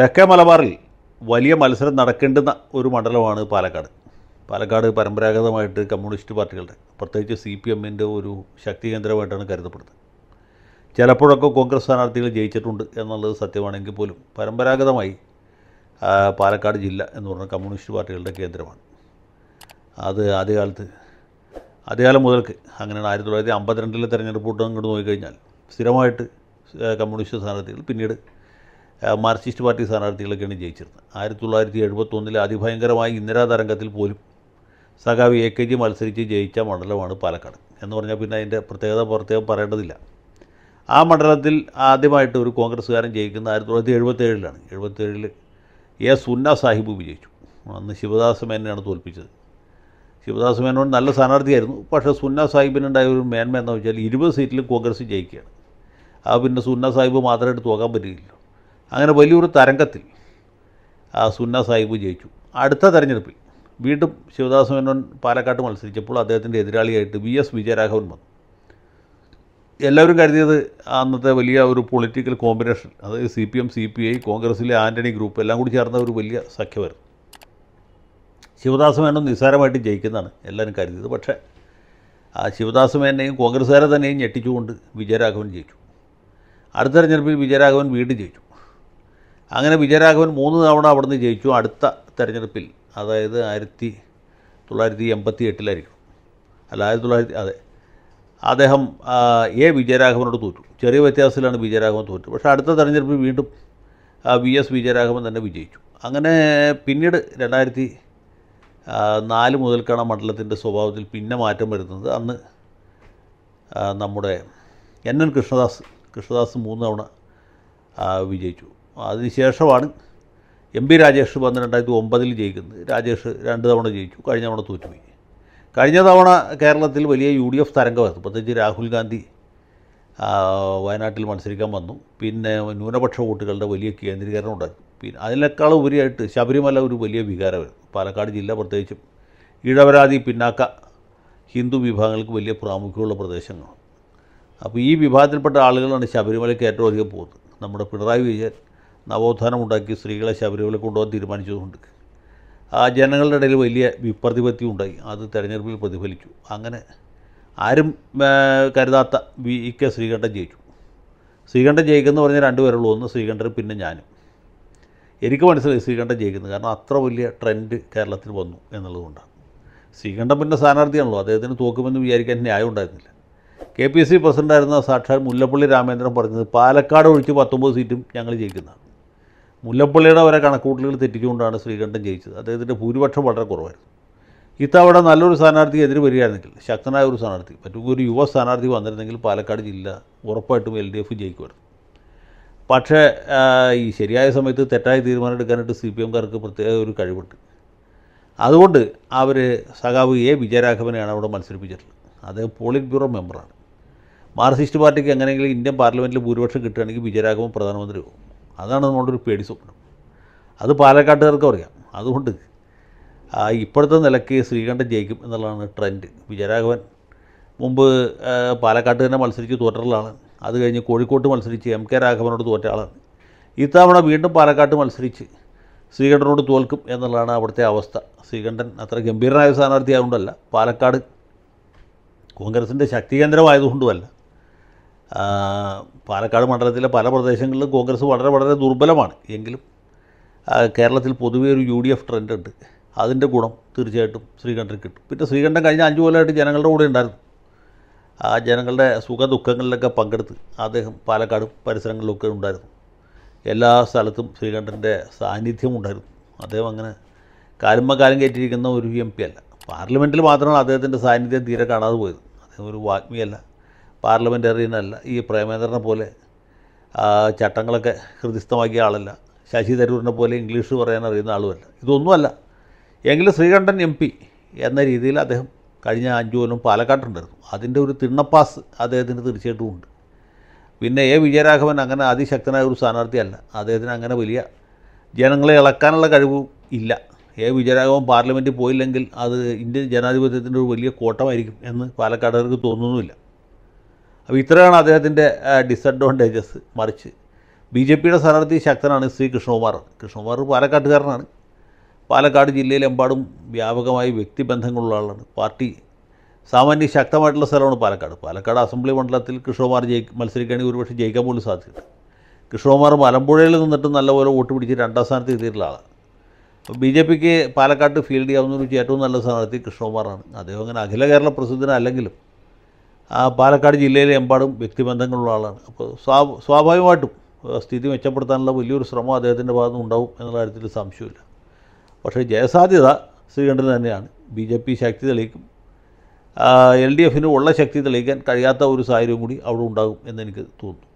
തെക്കേ മലബാറിൽ വലിയ മത്സരം നടക്കേണ്ടുന്ന ഒരു മണ്ഡലമാണ് പാലക്കാട് പാലക്കാട് പരമ്പരാഗതമായിട്ട് കമ്മ്യൂണിസ്റ്റ് പാർട്ടികളുടെ പ്രത്യേകിച്ച് സി പി എമ്മിൻ്റെ ഒരു ശക്തി കേന്ദ്രമായിട്ടാണ് കരുതപ്പെടുന്നത് ചിലപ്പോഴൊക്കെ കോൺഗ്രസ് സ്ഥാനാർത്ഥികൾ ജയിച്ചിട്ടുണ്ട് എന്നുള്ളത് സത്യമാണെങ്കിൽ പോലും പരമ്പരാഗതമായി പാലക്കാട് ജില്ല എന്ന് പറഞ്ഞ കമ്മ്യൂണിസ്റ്റ് പാർട്ടികളുടെ കേന്ദ്രമാണ് അത് ആദ്യകാലത്ത് ആദ്യകാലം മുതൽക്ക് അങ്ങനെയാണ് ആയിരത്തി തൊള്ളായിരത്തി അമ്പത്തിരണ്ടിലെ തെരഞ്ഞെടുപ്പ് കൂട്ടം ഇങ്ങോട്ട് നോക്കിക്കഴിഞ്ഞാൽ സ്ഥിരമായിട്ട് കമ്മ്യൂണിസ്റ്റ് സ്ഥാനാർത്ഥികൾ പിന്നീട് മാർക്സിസ്റ്റ് പാർട്ടി സ്ഥാനാർത്ഥികളൊക്കെയാണ് ജയിച്ചിരുന്നത് ആയിരത്തി തൊള്ളായിരത്തി എഴുപത്തൊന്നിൽ അതിഭയങ്കരമായ ഇന്ദിരാ തരംഗത്തിൽ പോലും സഖാവ് എ കെ ജി മത്സരിച്ച് ജയിച്ച മണ്ഡലമാണ് പാലക്കാട് എന്ന് പറഞ്ഞാൽ പിന്നെ അതിൻ്റെ പ്രത്യേകത പ്രത്യേകം പറയേണ്ടതില്ല ആ മണ്ഡലത്തിൽ ആദ്യമായിട്ട് ഒരു കോൺഗ്രസ്സുകാരൻ ജയിക്കുന്ന ആയിരത്തി തൊള്ളായിരത്തി എഴുപത്തേഴിലാണ് എഴുപത്തേഴിൽ എ സുന്ന സാഹിബ് വിജയിച്ചു അന്ന് ശിവദാസ മേനയാണ് തോൽപ്പിച്ചത് ശിവദാസ മേനോൻ നല്ല സ്ഥാനാർത്ഥിയായിരുന്നു പക്ഷേ സുന്ന സാഹിബിനുണ്ടായ ഒരു മേന്മ എന്ന് വെച്ചാൽ ഇരുപത് സീറ്റിലും കോൺഗ്രസ് ജയിക്കുകയാണ് ആ പിന്നെ സുന്ന സാഹിബ് മാത്രമായിട്ട് തോക്കാൻ പറ്റുകയില്ല അങ്ങനെ വലിയൊരു തരംഗത്തിൽ ആ സുന്ന സാഹിബ് ജയിച്ചു അടുത്ത തെരഞ്ഞെടുപ്പിൽ വീണ്ടും ശിവദാസ് മേനോൻ പാലക്കാട്ട് മത്സരിച്ചപ്പോൾ അദ്ദേഹത്തിൻ്റെ എതിരാളിയായിട്ട് വി എസ് വിജയരാഘവൻ വന്നു എല്ലാവരും കരുതിയത് അന്നത്തെ വലിയ ഒരു പൊളിറ്റിക്കൽ കോമ്പിനേഷൻ അതായത് C P M C P I കോൺഗ്രസ്സിലെ ആൻ്റണി ഗ്രൂപ്പ് എല്ലാം കൂടി ചേർന്ന ഒരു വലിയ സഖ്യമായിരുന്നു ശിവദാസ് മേനോൻ നിസ്സാരമായിട്ട് ജയിക്കുന്നതാണ് എല്ലാവരും കരുതിയത് പക്ഷേ ആ ശിവദാസ് മേനെയും കോൺഗ്രസ്സുകാരെ തന്നെയും ഞെട്ടിച്ചുകൊണ്ട് വിജയരാഘവൻ ജയിച്ചു അടുത്ത തെരഞ്ഞെടുപ്പിൽ വിജയരാഘവൻ വീണ്ടും ജയിച്ചു അങ്ങനെ വിജയരാഘവൻ മൂന്ന് തവണ നിന്ന് ജയിച്ചു അടുത്ത തെരഞ്ഞെടുപ്പിൽ അതായത് ആയിരത്തി തൊള്ളായിരത്തി എൺപത്തി എട്ടിലായിരിക്കും അല്ല ആയിരത്തി തൊള്ളായിരത്തി അതെ അദ്ദേഹം എ വിജയരാഘവനോട് തോറ്റു ചെറിയ വ്യത്യാസത്തിലാണ് വിജയരാഘവൻ തോറ്റു പക്ഷേ അടുത്ത തെരഞ്ഞെടുപ്പിൽ വീണ്ടും വി എസ് വിജയരാഘവൻ തന്നെ വിജയിച്ചു അങ്ങനെ പിന്നീട് രണ്ടായിരത്തി നാല് മുതൽക്കാണ് മണ്ഡലത്തിൻ്റെ സ്വഭാവത്തിൽ പിന്നെ മാറ്റം വരുന്നത് അന്ന് നമ്മുടെ എൻ എൻ കൃഷ്ണദാസ് കൃഷ്ണദാസ് മൂന്ന് തവണ വിജയിച്ചു അതിനുശേഷമാണ് എം പി രാജേഷ് വന്ന് രണ്ടായിരത്തി ഒമ്പതിൽ ജയിക്കുന്നത് രാജേഷ് രണ്ട് തവണ ജയിച്ചു കഴിഞ്ഞ തവണ തോറ്റുപോയി കഴിഞ്ഞ തവണ കേരളത്തിൽ വലിയ യു ഡി എഫ് തരംഗമായിരുന്നു പ്രത്യേകിച്ച് രാഹുൽ ഗാന്ധി വയനാട്ടിൽ മത്സരിക്കാൻ വന്നു പിന്നെ ന്യൂനപക്ഷ വോട്ടുകളുടെ വലിയ കേന്ദ്രീകരണം ഉണ്ടായിരുന്നു പിന്നെ അതിനേക്കാൾ ഉപരിയായിട്ട് ശബരിമല ഒരു വലിയ വികാരമായിരുന്നു പാലക്കാട് ജില്ല പ്രത്യേകിച്ചും ഇടവരാതി പിന്നാക്ക ഹിന്ദു വിഭാഗങ്ങൾക്ക് വലിയ പ്രാമുഖ്യമുള്ള പ്രദേശങ്ങളാണ് അപ്പോൾ ഈ വിഭാഗത്തിൽപ്പെട്ട ആളുകളാണ് ശബരിമലയ്ക്ക് ഏറ്റവും അധികം പോകുന്നത് നമ്മുടെ പിണറായി വിജയൻ നവോത്ഥാനം ഉണ്ടാക്കി സ്ത്രീകളെ ശബരിമല കൊണ്ടുപോകാൻ തീരുമാനിച്ചതുകൊണ്ട് ആ ജനങ്ങളുടെ ഇടയിൽ വലിയ വിപ്രതിപത്തി ഉണ്ടായി അത് തെരഞ്ഞെടുപ്പിൽ പ്രതിഫലിച്ചു അങ്ങനെ ആരും കരുതാത്ത വി കെ ശ്രീകണ്ഠൻ ജയിച്ചു ശ്രീകണ്ഠൻ ജയിക്കുന്നു പറഞ്ഞാൽ രണ്ടുപേരുള്ളൂ ഒന്ന് ശ്രീകണ്ഠൻ പിന്നെ ഞാനും എനിക്ക് മനസ്സിലായി ശ്രീകണ്ഠൻ ജയിക്കുന്നത് കാരണം അത്ര വലിയ ട്രെൻഡ് കേരളത്തിൽ വന്നു എന്നുള്ളതുകൊണ്ടാണ് ശ്രീകണ്ഠൻ പിന്നെ സ്ഥാനാർത്ഥിയാണല്ലോ അദ്ദേഹത്തിന് തോക്കുമെന്ന് വിചാരിക്കാൻ ന്യായം ഉണ്ടായിരുന്നില്ല കെ പി എസ് സി പ്രസിഡൻ്റായിരുന്ന സാക്ഷാൽ മുല്ലപ്പള്ളി രാമേന്ദ്രൻ പറഞ്ഞത് പാലക്കാട് ഒഴിച്ച് പത്തൊമ്പത് സീറ്റും ഞങ്ങൾ ജയിക്കുന്നതാണ് മുല്ലപ്പള്ളിയുടെ വരെ കണക്കൂട്ടലുകൾ തെറ്റിച്ചുകൊണ്ടാണ് ശ്രീകണ്ഠൻ ജയിച്ചത് അദ്ദേഹത്തിൻ്റെ ഭൂരിപക്ഷം വളരെ കുറവായിരുന്നു ഇത്തവണ നല്ലൊരു സ്ഥാനാർത്ഥി എതിര് വരികയായിരുന്നെങ്കിൽ ശക്തനായ ഒരു സ്ഥാനാർത്ഥി മറ്റു ഒരു യുവ സ്ഥാനാർത്ഥി വന്നിരുന്നെങ്കിൽ പാലക്കാട് ജില്ല ഉറപ്പായിട്ടും എൽ ഡി എഫ് ജയിക്കുമായിരുന്നു പക്ഷേ ഈ ശരിയായ സമയത്ത് തെറ്റായ തീരുമാനം എടുക്കാനായിട്ട് സി പി എംകാർക്ക് പ്രത്യേക ഒരു കഴിവുണ്ട് അതുകൊണ്ട് അവർ സഖാവ് എ വിജയരാഘവനെയാണ് അവിടെ മത്സരിപ്പിച്ചിട്ടുള്ളത് അദ്ദേഹം പോളിറ്റ് ബ്യൂറോ മെമ്പറാണ് മാർക്സിസ്റ്റ് പാർട്ടിക്ക് എങ്ങനെയെങ്കിലും ഇന്ത്യൻ പാർലമെൻറ്റിൽ ഭൂരിപക്ഷം കിട്ടുകയാണെങ്കിൽ വിജയരാഘവൻ പോകും അതാണ് നമ്മളുടെ ഒരു പേടി സ്വപ്നം അത് പാലക്കാട്ടുകാർക്ക് അറിയാം അതുകൊണ്ട് ഇപ്പോഴത്തെ നിലയ്ക്ക് ശ്രീകണ്ഠൻ ജയിക്കും എന്നുള്ളതാണ് ട്രെൻഡ് വിജയരാഘവൻ മുമ്പ് പാലക്കാട്ട് തന്നെ മത്സരിച്ച് തോറ്റിട്ടുള്ളതാണ് അത് കഴിഞ്ഞ് കോഴിക്കോട്ട് മത്സരിച്ച് എം കെ രാഘവനോട് തോറ്റ ആളാണ് ഇത്തവണ വീണ്ടും പാലക്കാട്ട് മത്സരിച്ച് ശ്രീകണ്ഠനോട് തോൽക്കും എന്നുള്ളതാണ് അവിടുത്തെ അവസ്ഥ ശ്രീകണ്ഠൻ അത്ര ഗംഭീരനായ സ്ഥാനാർത്ഥി ആയതുകൊണ്ടല്ല പാലക്കാട് കോൺഗ്രസിൻ്റെ ശക്തി കേന്ദ്രമായതുകൊണ്ടുമല്ല പാലക്കാട് മണ്ഡലത്തിലെ പല പ്രദേശങ്ങളിലും കോൺഗ്രസ് വളരെ വളരെ ദുർബലമാണ് എങ്കിലും കേരളത്തിൽ പൊതുവെ ഒരു യു ഡി എഫ് ട്രെൻഡ് ഉണ്ട് അതിൻ്റെ ഗുണം തീർച്ചയായിട്ടും ശ്രീകണ്ഠൻ കിട്ടും പിന്നെ ശ്രീകണ്ഠൻ കഴിഞ്ഞ അഞ്ചു കൊല്ലമായിട്ട് ജനങ്ങളുടെ കൂടെ ഉണ്ടായിരുന്നു ആ ജനങ്ങളുടെ സുഖ ദുഃഖങ്ങളിലൊക്കെ പങ്കെടുത്ത് അദ്ദേഹം പാലക്കാടും പരിസരങ്ങളിലൊക്കെ ഉണ്ടായിരുന്നു എല്ലാ സ്ഥലത്തും ശ്രീകണ്ഠൻ്റെ സാന്നിധ്യം ഉണ്ടായിരുന്നു അദ്ദേഹം അങ്ങനെ കാലുമ്മ കാലം കയറ്റിയിരിക്കുന്ന ഒരു എം പി അല്ല പാർലമെൻറ്റിൽ മാത്രമാണ് അദ്ദേഹത്തിൻ്റെ സാന്നിധ്യം തീരെ കാണാതെ പോയത് അദ്ദേഹം ഒരു വാഗ്മിയല്ല പാർലമെൻറ്റേറിയനല്ല ഈ പ്രേമേന്ദ്രനെ പോലെ ചട്ടങ്ങളൊക്കെ ഹൃദ്യസ്ഥമാക്കിയ ആളല്ല ശശി തരൂരിനെ പോലെ ഇംഗ്ലീഷ് പറയാൻ അറിയുന്ന ആളുമല്ല ഇതൊന്നുമല്ല എങ്കിലും ശ്രീകണ്ഠൻ എം പി എന്ന രീതിയിൽ അദ്ദേഹം കഴിഞ്ഞ അഞ്ചു കൊല്ലം പാലക്കാട്ടുണ്ടായിരുന്നു അതിൻ്റെ ഒരു തിണ്ണപ്പാസ് അദ്ദേഹത്തിന് തീർച്ചയായിട്ടും ഉണ്ട് പിന്നെ എ വിജയരാഘവൻ അങ്ങനെ അതിശക്തനായ ഒരു സ്ഥാനാർത്ഥിയല്ല അദ്ദേഹത്തിന് അങ്ങനെ വലിയ ജനങ്ങളെ ഇളക്കാനുള്ള കഴിവും ഇല്ല എ വിജയരാഘവൻ പാർലമെൻറ്റിൽ പോയില്ലെങ്കിൽ അത് ഇന്ത്യൻ ജനാധിപത്യത്തിൻ്റെ ഒരു വലിയ കോട്ടമായിരിക്കും എന്ന് പാലക്കാടുകാർക്ക് തോന്നുന്നുമില്ല അപ്പോൾ ഇത്രയാണ് അദ്ദേഹത്തിൻ്റെ ഡിസഡ്വാൻറ്റേജസ് മറിച്ച് ബി ജെ പിയുടെ സ്ഥാനാർത്ഥി ശക്തനാണ് ശ്രീ കൃഷ്ണകുമാർ കൃഷ്ണകുമാർ പാലക്കാട്ടുകാരനാണ് പാലക്കാട് ജില്ലയിലെമ്പാടും വ്യാപകമായി വ്യക്തിബന്ധങ്ങളുള്ള ആളാണ് പാർട്ടി സാമാന്യ ശക്തമായിട്ടുള്ള സ്ഥലമാണ് പാലക്കാട് പാലക്കാട് അസംബ്ലി മണ്ഡലത്തിൽ കൃഷ്ണകുമാർ ജയി മത്സരിക്കുകയാണെങ്കിൽ ഒരുപക്ഷെ ജയിക്കാൻ പോലും സാധ്യതയുണ്ട് കൃഷ്ണകുമാർ മലമ്പുഴയിൽ നിന്നിട്ട് നല്ലപോലെ വോട്ട് പിടിച്ച് രണ്ടാം സ്ഥാനത്ത് എത്തിയിട്ടുള്ള ആളാണ് അപ്പോൾ ബി ജെ പിക്ക് പാലക്കാട്ട് ഫീൽഡ് ചെയ്യാവുന്ന ഒരു ഏറ്റവും നല്ല സ്ഥാനാർത്ഥി കൃഷ്ണകുമാറാണ് അദ്ദേഹം അങ്ങനെ അഖില കേരള പ്രസിദ്ധനല്ലെങ്കിലും പാലക്കാട് ജില്ലയിലെ എമ്പാടും വ്യക്തിബന്ധങ്ങളുള്ള ആളാണ് അപ്പോൾ സ്വാഭാവികമായിട്ടും സ്ഥിതി മെച്ചപ്പെടുത്താനുള്ള വലിയൊരു ശ്രമം അദ്ദേഹത്തിൻ്റെ ഭാഗത്തു ഉണ്ടാവും എന്നുള്ള കാര്യത്തിൽ സംശയമില്ല പക്ഷേ ജയസാധ്യത ശ്രീകണ്ഠൻ തന്നെയാണ് ബി ജെ പി ശക്തി തെളിയിക്കും എൽ ഡി എഫിന് ഉള്ള ശക്തി തെളിയിക്കാൻ കഴിയാത്ത ഒരു സാഹചര്യം കൂടി അവിടെ ഉണ്ടാകും എന്നെനിക്ക് തോന്നുന്നു